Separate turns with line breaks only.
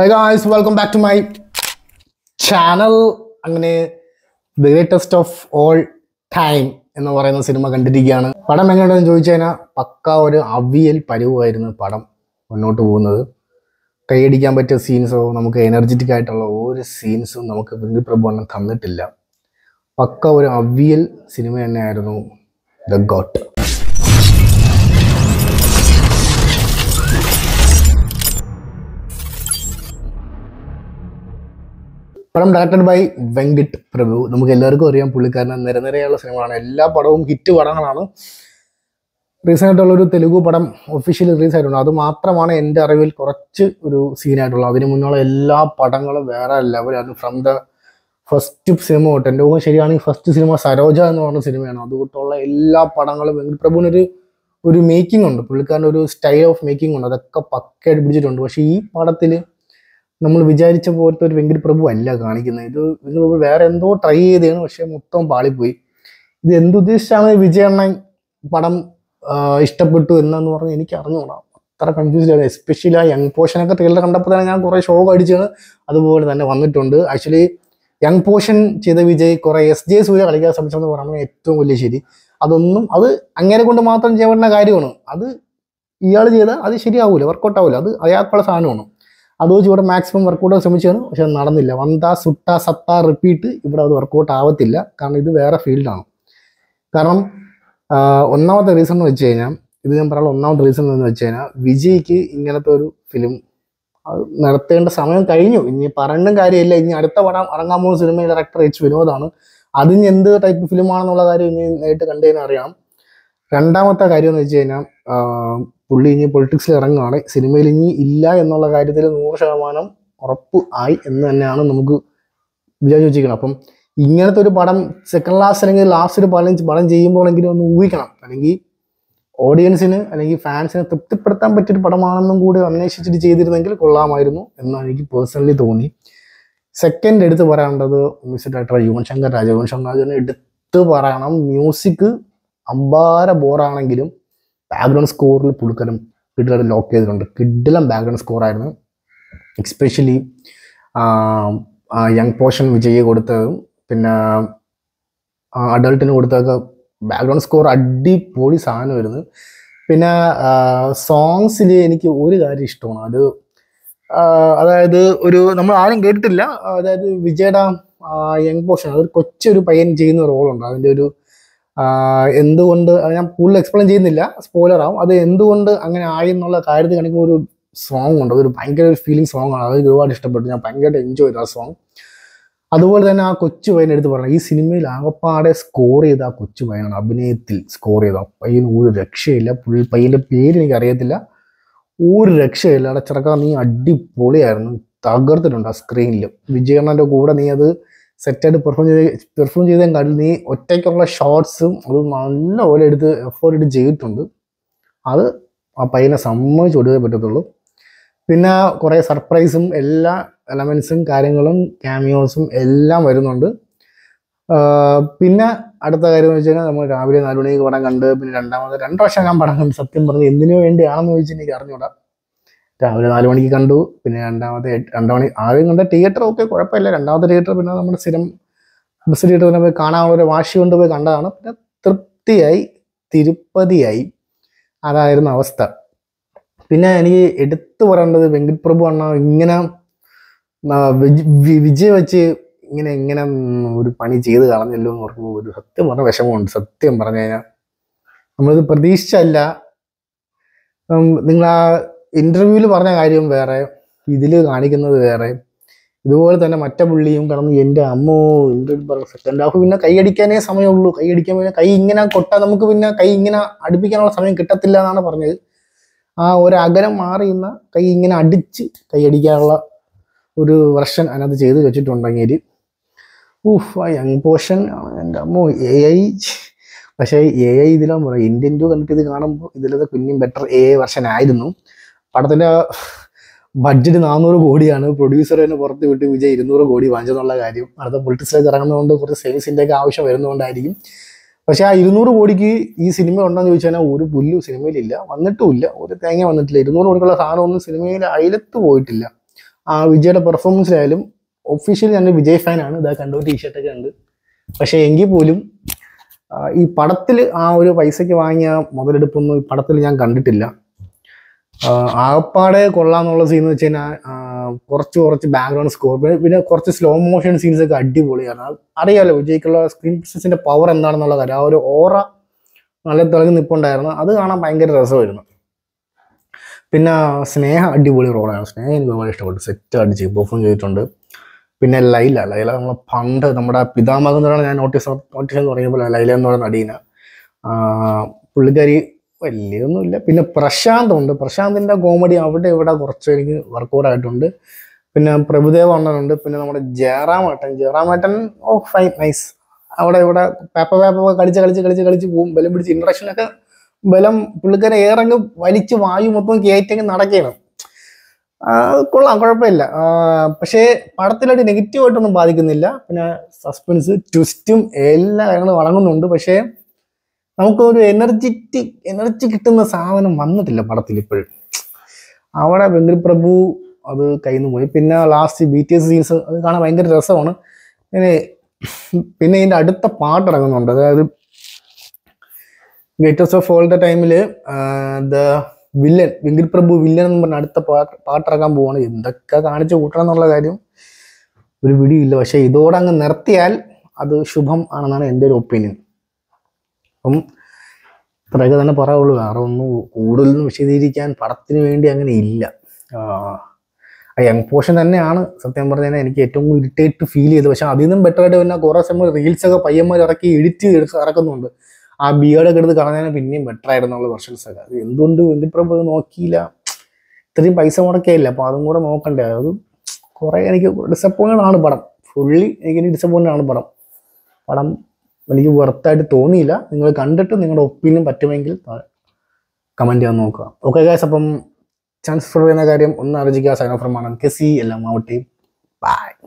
high guys welcome back to my channel അങ്ങനെ the greatest of all time എന്ന് പറയുന്ന cinema കണ്ടിരിക്കുകയാണ് പടം എങ്ങനെയാണെന്ന് ചോദിച്ചു കഴിഞ്ഞാൽ പക്ക ഒരു അവിയൽ പരിവുമായിരുന്നു പടം മുന്നോട്ട് പോകുന്നത് കൈയടിക്കാൻ പറ്റിയ സീൻസോ നമുക്ക് എനർജറ്റിക് ആയിട്ടുള്ള ഒരു സീൻസും നമുക്ക് വെങ്കിപ്രഭുണ്ണം തന്നിട്ടില്ല പക്ക ഒരു അവിയൽ സിനിമ തന്നെയായിരുന്നു ദ ഗോട്ട് പടം ഡയറക്റ്റഡ് ബൈ വെങ്കിട്ട് പ്രഭു നമുക്ക് എല്ലാവർക്കും അറിയാം പുള്ളിക്കാരൻ നിരനിരയുള്ള സിനിമകളാണ് എല്ലാ പടവും ഹിറ്റ് പടങ്ങളാണ് റീസെൻ്റായിട്ടുള്ള ഒരു തെലുഗു പടം ഒഫീഷ്യൽ റിലീസ് ആയിട്ടുണ്ട് അത് മാത്രമാണ് എൻ്റെ അറിവിൽ കുറച്ച് ഒരു സീനായിട്ടുള്ളത് അതിന് മുന്നുള്ള എല്ലാ പടങ്ങളും വേറെ ലെവലാണ് ഫ്രം ദ ഫസ്റ്റ് സിനിമ തൊട്ട് എൻ്റെ ഊഹം ശരിയാണെങ്കിൽ ഫസ്റ്റ് സിനിമ സരോജ എന്ന് പറഞ്ഞ സിനിമയാണ് അതുകൊണ്ടുള്ള എല്ലാ പടങ്ങളും വെങ്കിട്ട് പ്രഭുവിനൊരു ഒരു മേക്കിംഗ് ഉണ്ട് പുള്ളിക്കാരൻ്റെ ഒരു സ്റ്റൈൽ ഓഫ് മേക്കിംഗ് ഉണ്ട് അതൊക്കെ പക്കയായിട്ട് പിടിച്ചിട്ടുണ്ട് പക്ഷേ ഈ പടത്തിൽ നമ്മൾ വിചാരിച്ച പോലത്തെ ഒരു വെങ്കിൽ പ്രഭു അല്ല കാണിക്കുന്നത് ഇത് വെങ്കട് വേറെ എന്തോ ട്രൈ ചെയ്തതാണ് പക്ഷെ മൊത്തം പാളിപ്പോയി ഇത് എന്തുദ്ദേശിച്ചാണ് വിജയണ്ണൻ പടം ഇഷ്ടപ്പെട്ടു എന്നു പറഞ്ഞ് എനിക്ക് അറിഞ്ഞുകൂടാം അത്ര കൺഫ്യൂസ്ഡ് ആണ് എസ്പെഷ്യലി ആ യങ് പോർഷനൊക്കെ ട്രെയിലർ കണ്ടപ്പോൾ തന്നെ ഞാൻ കുറേ ഷോ അടിച്ചാണ് അതുപോലെ തന്നെ വന്നിട്ടുണ്ട് ആക്ച്വലി യങ് പോർഷൻ ചെയ്ത വിജയ് കുറേ എസ് ജെ സൂര്യ കളിക്കാൻ ശ്രമിച്ചെന്ന് പറയുന്നത് ഏറ്റവും വലിയ ശരി അതൊന്നും അത് അങ്ങനെ കൊണ്ട് മാത്രം ചെയ്യേണ്ട കാര്യമാണ് അത് ഇയാൾ ചെയ്താൽ അത് ശരിയാവൂല വർക്കൗട്ട് ആവില്ല അത് അയാൾക്കുള്ള സാധനമാണ് അത് വെച്ച് ഇവിടെ മാക്സിമം വർക്കൗട്ട് ശ്രമിച്ചാണ് പക്ഷെ നടന്നില്ല വന്ത സുട്ട സത്ത റിപ്പീറ്റ് ഇവിടെ അത് വർക്കൗട്ട് ആവത്തില്ല കാരണം ഇത് വേറെ ഫീൽഡാണ് കാരണം ഒന്നാമത്തെ റീസൺ എന്ന് വെച്ച് കഴിഞ്ഞാൽ ഇത് ഞാൻ പറയാനുള്ള ഒന്നാമത്തെ റീസൺ എന്ന് വെച്ച് കഴിഞ്ഞാൽ വിജയ്ക്ക് ഇങ്ങനത്തെ ഒരു ഫിലിം നടത്തേണ്ട സമയം കഴിഞ്ഞു ഇനി പറയേണ്ട കാര്യമില്ല ഇനി അടുത്ത പടം ഇറങ്ങാൻ പോകുന്ന സിനിമ ഡയറക്ടർ എച്ച് വിനോദാണ് അതിന് എന്ത് ടൈപ്പ് ഫിലിമാണെന്നുള്ള കാര്യം ഇനി നേരിട്ട് കണ്ടു അറിയാം രണ്ടാമത്തെ കാര്യം എന്ന് വെച്ച് കഴിഞ്ഞാൽ പുള്ളി ഇനി പൊളിറ്റിക്സിൽ ഇറങ്ങുകയാണ് സിനിമയിൽ ഇനി ഇല്ല എന്നുള്ള കാര്യത്തിൽ നൂറ് ശതമാനം ഉറപ്പ് ആയി എന്ന് തന്നെയാണ് നമുക്ക് വിചാരിച്ചു വെച്ചിരിക്കണം അപ്പം ഇങ്ങനത്തെ ഒരു പടം സെക്കൻഡ് ലാസ്റ്റ് അല്ലെങ്കിൽ ലാസ്റ്റ് ഒരു പടം പടം ചെയ്യുമ്പോഴെങ്കിലും ഒന്ന് ഊഹിക്കണം അല്ലെങ്കിൽ ഓഡിയൻസിന് അല്ലെങ്കിൽ ഫാൻസിനെ തൃപ്തിപ്പെടുത്താൻ പറ്റിയൊരു പടമാണെന്നും കൂടി അന്വേഷിച്ചിട്ട് ചെയ്തിരുന്നെങ്കിൽ കൊള്ളാമായിരുന്നു എന്നാണ് എനിക്ക് പേഴ്സണലി തോന്നി സെക്കൻഡ് എടുത്ത് പറയേണ്ടത് മ്യൂസിക് ഡയറക്ടർ യുവൻ ശങ്കർ രാജ യുവൻ ശങ്കർ രാജനെ എടുത്ത് പറയണം മ്യൂസിക് അമ്പാര ബോറാണെങ്കിലും ബാക്ക്ഗ്രൗണ്ട് സ്കോറിൽ പുള്ളിക്കാരൻ കിഡിലൊക്കെ ലോക്ക് ചെയ്തിട്ടുണ്ട് കിഡിലം ബാക്ക്ഗ്രൗണ്ട് സ്കോറായിരുന്നു എക്സ്പെഷ്യലി യങ് പോഷൻ വിജയ് കൊടുത്തതും പിന്നെ അഡൾട്ടിന് കൊടുത്തൊക്കെ ബാക്ക്ഗ്രൗണ്ട് സ്കോർ അടിപൊളി സാധനമായിരുന്നു പിന്നെ സോങ്സിൽ എനിക്ക് ഒരു കാര്യം ഇഷ്ടമാണ് അത് അതായത് ഒരു നമ്മൾ ആരും കേട്ടിട്ടില്ല അതായത് വിജയുടെ യങ് പോഷൻ അതൊരു കൊച്ചൊരു പയ്യൻ ചെയ്യുന്ന റോളുണ്ട് അതിൻ്റെ ഒരു എന്തുകൊണ്ട് ഞാൻ കൂടുതൽ എക്സ്പ്ലെയിൻ ചെയ്യുന്നില്ല സ്പോയിലർ ആവും അത് എന്തുകൊണ്ട് അങ്ങനെ ആയി എന്നുള്ള കാര്യത്തിൽ കാണിക്കുമ്പോൾ ഒരു സോങ് ഉണ്ട് അതൊരു ഭയങ്കര ഒരു ഫീലിംഗ് സോങ് ആണ് അത് ഒരുപാട് ഇഷ്ടപ്പെട്ടു ഞാൻ ഭയങ്കരമായിട്ട് എൻജോയ് ചെയ്തു ആ സോങ് അതുപോലെ തന്നെ ആ കൊച്ചു പയ്യൻ എടുത്ത് പറഞ്ഞു ഈ സിനിമയിൽ ആകപ്പാടെ സ്കോർ ചെയ്ത ആ കൊച്ചു പയ്യനാണ് അഭിനയത്തിൽ സ്കോർ ചെയ്ത പയ്യന് ഒരു രക്ഷയില്ല പുള്ളി പയ്യൻ്റെ പേര് എനിക്ക് അറിയത്തില്ല ഒരു രക്ഷയില്ല അടച്ചിറക്കാൻ നീ അടിപൊളിയായിരുന്നു തകർത്തിട്ടുണ്ട് ആ സ്ക്രീനിൽ വിജയണ്ണൻ്റെ കൂടെ നീ അത് സെറ്റായിട്ട് പെർഫോം ചെയ്ത് പെർഫോം ചെയ്തേം കാട്ടിൽ നീ ഒറ്റയ്ക്കുള്ള ഷോർട്സും അത് നല്ല പോലെ എടുത്ത് എഫേർട്ട് എടുത്ത് ചെയ്തിട്ടുണ്ട് അത് ആ പയ്യനെ സമ്മതിച്ച് കൊടുക്കാൻ പറ്റത്തുള്ളൂ പിന്നെ കുറേ സർപ്രൈസും എല്ലാ എലമെൻസും കാര്യങ്ങളും ക്യാമിയോസും എല്ലാം വരുന്നുണ്ട് പിന്നെ അടുത്ത കാര്യം എന്ന് വെച്ച് കഴിഞ്ഞാൽ നമ്മൾ രാവിലെ നാല് മണിക്ക് പടം കണ്ട് പിന്നെ രണ്ടാമത് രണ്ട് വർഷം ഞാൻ പടം കണ്ട് സത്യം പറഞ്ഞ് എന്തിനു വേണ്ടിയാണെന്ന് ചോദിച്ച് എനിക്ക് അറിഞ്ഞൂടാ രാവിലെ നാല് മണിക്ക് കണ്ടു പിന്നെ രണ്ടാമത്തെ രണ്ടു മണി ആദ്യം കണ്ട തിയേറ്റർ ഒക്കെ കുഴപ്പമില്ല രണ്ടാമത്തെ തിയേറ്റർ പിന്നെ നമ്മുടെ സ്ഥിരം ബസ് തിയേറ്റർ പിന്നെ പോയി കാണാനുള്ള ഒരു വാശി കൊണ്ട് പോയി കണ്ടതാണ് പിന്നെ തൃപ്തിയായി തിരുപ്പതിയായി അതായിരുന്നു അവസ്ഥ പിന്നെ എനിക്ക് എടുത്തു പറയേണ്ടത് വെങ്കിട്ട് പ്രഭു അണ്ണ ഇങ്ങനെ വിജയ് വെച്ച് ഇങ്ങനെ ഇങ്ങനെ ഒരു പണി ചെയ്ത് കളഞ്ഞല്ലോ എന്ന് പറഞ്ഞു ഒരു സത്യം പറഞ്ഞ വിഷമമുണ്ട് സത്യം പറഞ്ഞു കഴിഞ്ഞാൽ നമ്മളിത് പ്രതീക്ഷിച്ചല്ല നിങ്ങൾ ആ ഇന്റർവ്യൂവിൽ പറഞ്ഞ കാര്യം വേറെ ഇതിൽ കാണിക്കുന്നത് വേറെ ഇതുപോലെ തന്നെ മറ്റേ പുള്ളിയും കടന്ന് എൻ്റെ അമ്മോ ഇന്ത്യൻ പറഞ്ഞ സെക്കൻഡ് ഹാഫ് പിന്നെ കൈയടിക്കാനേ സമയമുള്ളൂ കൈയടിക്കാൻ പിന്നെ കൈ ഇങ്ങനെ കൊട്ടാ നമുക്ക് പിന്നെ കൈ ഇങ്ങനെ അടുപ്പിക്കാനുള്ള സമയം കിട്ടത്തില്ല എന്നാണ് പറഞ്ഞത് ആ ഒരു അകലം മാറിയുന്ന കൈ ഇങ്ങനെ അടിച്ച് കൈയടിക്കാനുള്ള ഒരു വെർഷൻ അതിനകത്ത് ചെയ്ത് വെച്ചിട്ടുണ്ടെങ്കിൽ ഊഫ് ആ യങ് പോഷൻ എൻ്റെ അമ്മോ എ ഐ പക്ഷേ എ ഐ പറയുക ഇന്ത്യൻ ടു കണ്ടിട്ട് ഇത് കാണുമ്പോൾ ഇതിലത്തെ കുഞ്ഞും ബെറ്റർ എ ഐ വെർഷൻ ആയിരുന്നു പടത്തിൻ്റെ ബഡ്ജറ്റ് നാനൂറ് കോടിയാണ് പ്രൊഡ്യൂസർ തന്നെ പുറത്ത് വിട്ട് വിജയ് ഇരുന്നൂറ് കോടി വാങ്ങിച്ചെന്നുള്ള കാര്യം അടുത്ത പൊളിറ്റിക്സിലേക്ക് ഇറങ്ങുന്നതുകൊണ്ട് കുറച്ച് സേവിങ്സിൻ്റെ ഒക്കെ ആവശ്യം വരുന്നതുകൊണ്ടായിരിക്കും പക്ഷെ ആ ഇരുന്നൂറ് കോടിക്ക് ഈ സിനിമ ഉണ്ടെന്ന് ചോദിച്ചാൽ ഒരു പുല്ലു സിനിമയിലില്ല വന്നിട്ടുമില്ല ഒരു തേങ്ങ വന്നിട്ടില്ല ഇരുന്നൂറ് കോടിക്കുള്ള ഒന്നും സിനിമയിൽ അയലത്ത് പോയിട്ടില്ല ആ വിജയുടെ പെർഫോമൻസിലായാലും ഒഫീഷ്യലി ഞാൻ വിജയ് ഫാനാണ് ഇതാ കണ്ടോ ടീഷർട്ട് ഒക്കെ ഉണ്ട് പക്ഷേ എങ്കിൽ പോലും ഈ പടത്തിൽ ആ ഒരു പൈസയ്ക്ക് വാങ്ങിയ മുതലെടുപ്പൊന്നും ഈ പടത്തിൽ ഞാൻ കണ്ടിട്ടില്ല ആകപ്പാടെ കൊള്ളാന്നുള്ള സീൻ എന്ന് വെച്ച് കഴിഞ്ഞാൽ കുറച്ച് കുറച്ച് ബാക്ക്ഗ്രൗണ്ട് സ്കോർ പിന്നെ കുറച്ച് സ്ലോ മോഷൻ സീൻസ് ഒക്കെ അടിപൊളിയാണ് അറിയാമല്ലോ വിജയ്ക്കുള്ള സ്ക്രീൻ പ്രസൻസിന്റെ പവർ എന്താണെന്നുള്ള കാര്യം ആ ഒരു ഓറ നല്ല തിളങ്ങി നിൽപ്പുണ്ടായിരുന്നു അത് കാണാൻ ഭയങ്കര രസമായിരുന്നു പിന്നെ സ്നേഹ അടിപൊളി റോളായിരുന്നു സ്നേഹ എനിക്ക് ഒരുപാട് ഇഷ്ടപ്പെട്ടു സെറ്റ് അടിച്ച് പെർഫോം ചെയ്തിട്ടുണ്ട് പിന്നെ ലൈല ലൈല നമ്മൾ പണ്ട് നമ്മുടെ പിതാമകം എന്ന് പറയുന്നത് ഞാൻ നോട്ടീസ് നോട്ടീസ് എന്ന് പറയുമ്പോൾ ലൈല എന്ന് പറയുന്ന നടീന പുള്ളിക്കാരി വലിയൊന്നുമില്ല പിന്നെ പ്രശാന്ത് ഉണ്ട് പ്രശാന്തിൻ്റെ കോമഡി അവിടെ ഇവിടെ കുറച്ച് എനിക്ക് വർക്കൗട്ട് ആയിട്ടുണ്ട് പിന്നെ പ്രഭുദേവ അണ്ണനുണ്ട് പിന്നെ നമ്മുടെ ജയറാമേട്ടൻ ജയറാമേട്ടൻ ഓ ഫൈൻ നൈസ് അവിടെ ഇവിടെ പേപ്പർ പേപ്പ കളിച്ച് കളിച്ച് കളിച്ച് കളിച്ച് പോകും ബലം പിടിച്ച് ഇൻട്രക്ഷനൊക്കെ ബലം പുള്ളിക്കാരെ ഏറങ്ങ് വലിച്ച് വായു മൊത്തം കയറ്റങ്ങ് നടക്കണം കൊള്ളാം കുഴപ്പമില്ല പക്ഷേ പടത്തിലായിട്ട് നെഗറ്റീവായിട്ടൊന്നും ബാധിക്കുന്നില്ല പിന്നെ സസ്പെൻസ് ട്വിസ്റ്റും എല്ലാ കാര്യങ്ങളും വളങ്ങുന്നുണ്ട് പക്ഷേ നമുക്കൊരു എനർജറ്റിക് എനർജി കിട്ടുന്ന സാധനം വന്നിട്ടില്ല പടത്തിൽ ഇപ്പോഴും അവിടെ വെങ്കിൽപ്രഭു അത് കയ്യിൽ നിന്ന് പോയി പിന്നെ last B T S scenes അത് കാണാൻ ഭയങ്കര രസമാണ് പിന്നെ പിന്നെ ഇതിൻ്റെ അടുത്ത പാട്ട് ഇറങ്ങുന്നുണ്ട് അതായത് ഗേറ്റേഴ്സ് ഓഫ് ഓൾ ദ ടൈമിൽ the villain Venkat Prabhu villain എന്ന് പറഞ്ഞ അടുത്ത പാട്ട് പാട്ടിറക്കാൻ പോവാണ് എന്തൊക്കെ കാണിച്ചു കൂട്ടണം എന്നുള്ള കാര്യം ഒരു വിടിയില്ല പക്ഷേ ഇതോടെ അങ്ങ് നിർത്തിയാൽ അത് ശുഭം ആണെന്നാണ് എൻ്റെ ഒരു ഒപ്പീനിയൻ അപ്പം അത്രയൊക്കെ തന്നെ പറയുള്ളൂ വേറെ ഒന്നും കൂടുതലൊന്നും വിശദീകരിക്കാൻ പടത്തിന് വേണ്ടി അങ്ങനെ ഇല്ല ആ യങ് പോർഷൻ തന്നെയാണ് സത്യം പറഞ്ഞാൽ എനിക്ക് ഏറ്റവും കൂടുതൽ ഇറിറ്റേറ്റ് ഫീൽ ചെയ്ത് പക്ഷെ അതിൽ നിന്നും ബെറ്റർ ആയിട്ട് പിന്നെ കുറേ സമയം റീൽസൊക്കെ പയ്യന്മാർ ഇറക്കി എഡിറ്റ് ചെയ്ത് ഇറക്കുന്നുണ്ട് ആ ബിയേഡൊക്കെ എടുത്ത് കളഞ്ഞാൽ പിന്നെയും ബെറ്റർ ആയിരുന്നുള്ള വെർഷൻസൊക്കെ അത് എന്തുകൊണ്ട് വെങ്കിപ്രഭു നോക്കിയില്ല ഇത്രയും പൈസ മുടക്കേയില്ല അപ്പോൾ അതും കൂടെ നോക്കണ്ടേ അത് കുറേ എനിക്ക് ഡിസപ്പോയിൻ്റ് ആണ് പടം ഫുള്ളി എനിക്ക് ഡിസപ്പോയിൻ്റ് ആണ് പടം പടം എനിക്ക് വെർത്തായിട്ട് തോന്നിയില്ല നിങ്ങൾ കണ്ടിട്ട് നിങ്ങളുടെ ഒപ്പീനിയൻ പറ്റുമെങ്കിൽ കമൻറ്റ് ചെയ്യാൻ നോക്കുക ഓക്കെ ഗാസ് അപ്പം ചാൻസ് ഫോർ ചെയ്യുന്ന കാര്യം ഒന്ന് അറിയിക്കുക സൈനോഫർമാണ് കെസി എല്ലാം ഔട്ടി ബൈ